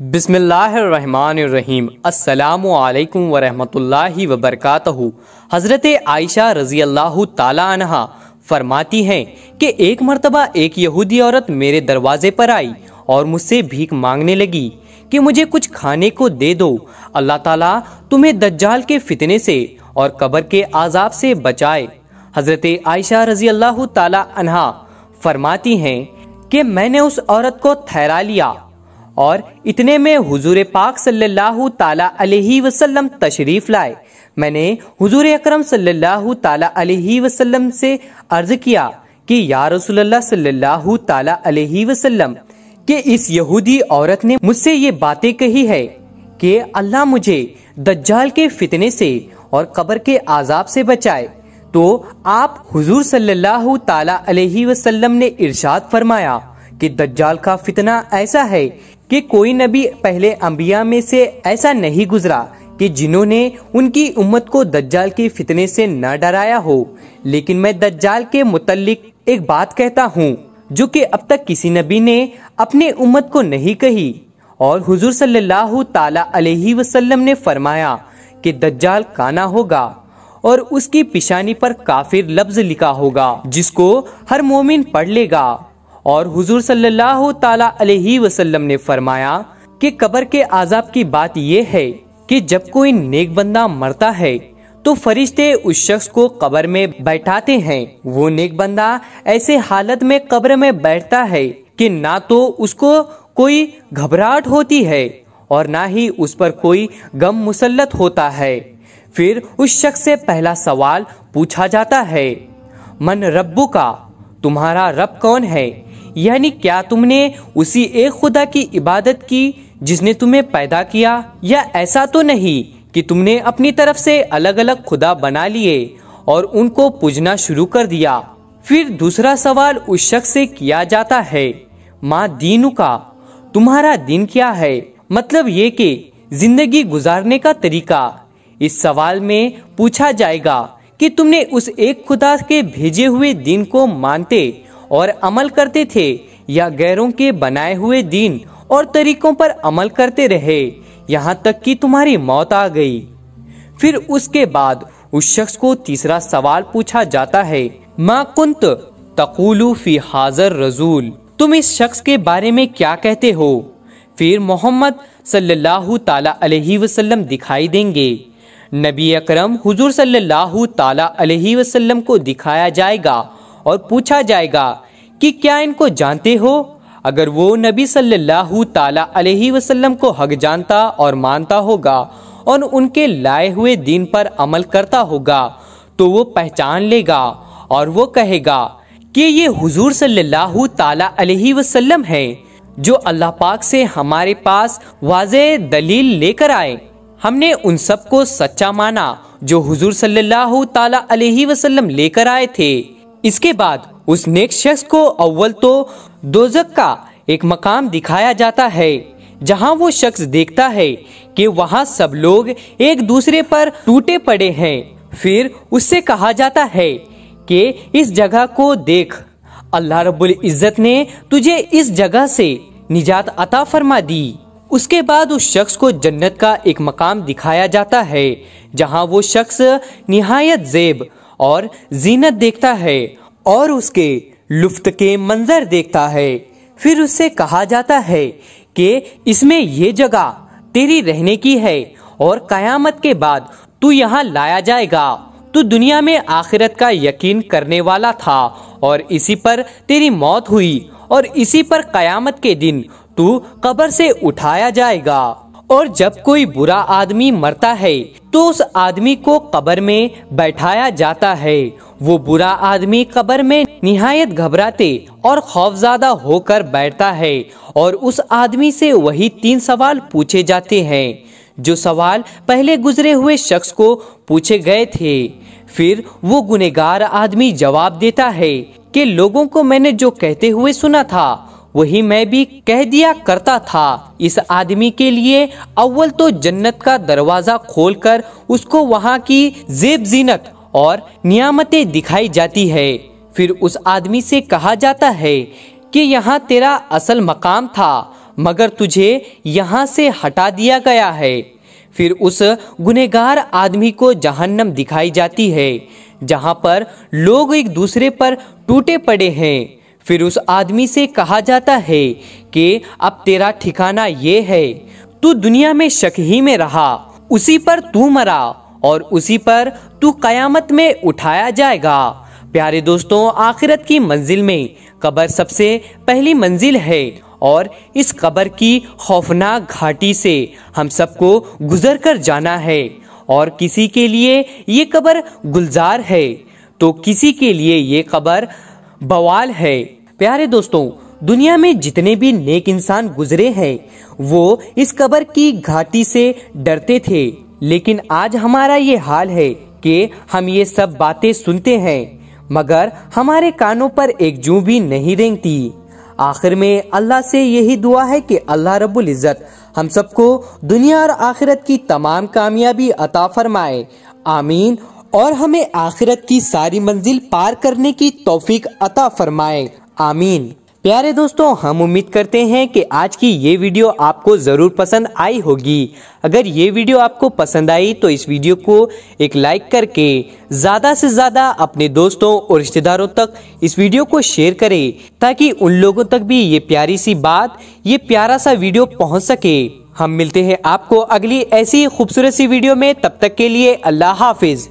बिसमीम् अल्लाम वरहमतुल्लाहि वबरकातहू हज़रत आयशा रज़ी अल्लाह तला फरमाती हैं कि एक मरतबा एक यहूदी औरत मेरे दरवाज़े पर आई और मुझसे भीख मांगने लगी कि मुझे कुछ खाने को दे दो अल्लाह ताला तुम्हें दज्जाल के फितने से और कब्र के आज़ाब से बचाए हज़रत आयशा रज़ी अल्लाह तला फरमाती हैं कि मैंने उस औरत को ठहरा लिया और इतने में हुजूर पाक सल्लल्लाहु ताला अलैहि वसल्लम तशरीफ़ लाए मैंने हुजूर अकरम सल्लल्लाहु ताला अलैहि वसल्लम से अर्ज़ किया कि या रसूलल्लाह सल्लल्लाहु ताला अलैहि वसल्लम के इस यहूदी औरत ने मुझसे ये बातें कही है कि अल्लाह मुझे दज्जाल के फितने से और कब्र के आजाब से बचाए तो आप हुजूर सल्लल्लाहु ताला अलैहि वसल्लम ने इरशाद फरमाया कि दज्जाल का फितना ऐसा है कि कोई नबी पहले अम्बिया में से ऐसा नहीं गुजरा कि जिन्होंने उनकी उम्मत को दज्जाल के फितने से न डराया हो लेकिन मैं दज्जाल के मुतलिक एक बात कहता हूँ जो कि अब तक किसी नबी ने अपने उम्मत को नहीं कही और हुजूर सल्लल्लाहु ताला अलैहि वसल्लम ने फरमाया कि दज्जाल काना होगा और उसकी पिशानी पर काफिर लफ्ज लिखा होगा जिसको हर मोमिन पढ़ लेगा और हुजूर सल्लल्लाहु ताला अलैहि वसल्लम ने फरमाया कि कब्र के आजाब की बात यह है कि जब कोई नेक बंदा मरता है तो फरिश्ते उस शख्स को कब्र में बैठाते हैं वो नेक बंदा ऐसे हालत में कब्र में बैठता है कि ना तो उसको कोई घबराहट होती है और ना ही उस पर कोई गम मुसलत होता है फिर उस शख्स से पहला सवाल पूछा जाता है मन रब्बू का तुम्हारा रब कौन है यानी क्या तुमने उसी एक खुदा की इबादत की जिसने तुम्हें पैदा किया या ऐसा तो नहीं कि तुमने अपनी तरफ से अलग अलग खुदा बना लिए और उनको पूजना शुरू कर दिया फिर दूसरा सवाल उस शख्स से किया जाता है माँ दीनू का तुम्हारा दिन क्या है मतलब ये कि जिंदगी गुजारने का तरीका इस सवाल में पूछा जाएगा कि तुमने उस एक खुदा के भेजे हुए दिन को मानते और अमल करते थे या गैरों के बनाए हुए दिन और तरीकों पर अमल करते रहे यहाँ तक कि तुम्हारी मौत आ गई फिर उसके बाद उस शख्स को तीसरा सवाल पूछा जाता है माँ कुंत तकुलू फी हाजर रजूल तुम इस शख्स के बारे में क्या कहते हो फिर मोहम्मद सल्लल्लाहु ताला अलैहि वसल्लम दिखाई देंगे नबी अकरम हुजूर सल्लल्लाहु ताला अलैहि वसल्लम को दिखाया जाएगा और पूछा जाएगा कि क्या इनको जानते हो अगर वो नबी सल्लल्लाहु ताला अलैहि वसल्लम को हक जानता और मानता होगा और उनके लाए हुए दीन पर अमल करता होगा तो वो पहचान लेगा और वो कहेगा कि ये हुजूर सल्लल्लाहु ताला अलैहि वसल्लम है जो अल्लाह पाक से हमारे पास वाज दलील लेकर आए हमने उन सबको सच्चा माना जो हुजूर सल्लल्लाहु ताला अलैहि वसल्लम लेकर आए थे इसके बाद उस नेक शख्स को अव्वल तो दोजक का एक मकाम दिखाया जाता है जहां वो शख्स देखता है कि वहां सब लोग एक दूसरे पर टूटे पड़े हैं फिर उससे कहा जाता है कि इस जगह को देख अल्लाह रब्बुल इज़्ज़त ने तुझे इस जगह से निजात अता फरमा दी उसके बाद उस शख्स को जन्नत का एक मकाम दिखाया जाता है जहां वो शख्स नहायत जेब और जीनत देखता है और उसके लुफ्त के मंजर देखता है फिर उससे कहा जाता है कि इसमें ये जगह तेरी रहने की है और कयामत के बाद तू यहाँ लाया जाएगा तू दुनिया में आखिरत का यकीन करने वाला था और इसी पर तेरी मौत हुई और इसी पर कयामत के दिन मट्टू कब्र से उठाया जाएगा और जब कोई बुरा आदमी मरता है तो उस आदमी को कब्र में बैठाया जाता है वो बुरा आदमी कब्र में निहायत घबराते और खौफजादा होकर बैठता है और उस आदमी से वही तीन सवाल पूछे जाते हैं जो सवाल पहले गुजरे हुए शख्स को पूछे गए थे फिर वो गुनेगार आदमी जवाब देता है कि लोगों को मैंने जो कहते हुए सुना था वही मैं भी कह दिया करता था इस आदमी के लिए अव्वल तो जन्नत का दरवाज़ा खोलकर उसको वहाँ की जेब जीनत और नियामतें दिखाई जाती है फिर उस आदमी से कहा जाता है कि यहाँ तेरा असल मकाम था मगर तुझे यहाँ से हटा दिया गया है फिर उस गुनेगार आदमी को जहन्नम दिखाई जाती है जहाँ पर लोग एक दूसरे पर टूटे पड़े हैं फिर उस आदमी से कहा जाता है कि अब तेरा ठिकाना ये है तू दुनिया में शक ही में रहा उसी पर तू मरा और उसी पर तू कयामत में उठाया जाएगा प्यारे दोस्तों आखिरत की मंजिल में कबर सबसे पहली मंजिल है और इस कबर की खौफनाक घाटी से हम सबको गुजर कर जाना है और किसी के लिए ये कबर गुलजार है तो किसी के लिए ये कबर बवाल है प्यारे दोस्तों दुनिया में जितने भी नेक इंसान गुजरे हैं वो इस कबर की घाटी से डरते थे लेकिन आज हमारा ये हाल है कि हम ये सब बातें सुनते हैं मगर हमारे कानों पर एक जू भी नहीं रेंगती आखिर में अल्लाह से यही दुआ है कि अल्लाह रब्बुल इज़्ज़त हम सबको दुनिया और आखिरत की तमाम कामयाबी अता फरमाए आमीन और हमें आखिरत की सारी मंजिल पार करने की तौफीक अता फरमाए आमीन प्यारे दोस्तों हम उम्मीद करते हैं कि आज की ये वीडियो आपको ज़रूर पसंद आई होगी अगर ये वीडियो आपको पसंद आई तो इस वीडियो को एक लाइक करके ज़्यादा से ज़्यादा अपने दोस्तों और रिश्तेदारों तक इस वीडियो को शेयर करें ताकि उन लोगों तक भी ये प्यारी सी बात ये प्यारा सा वीडियो पहुंच सके हम मिलते हैं आपको अगली ऐसी खूबसूरत सी वीडियो में तब तक के लिए अल्लाह हाफिज़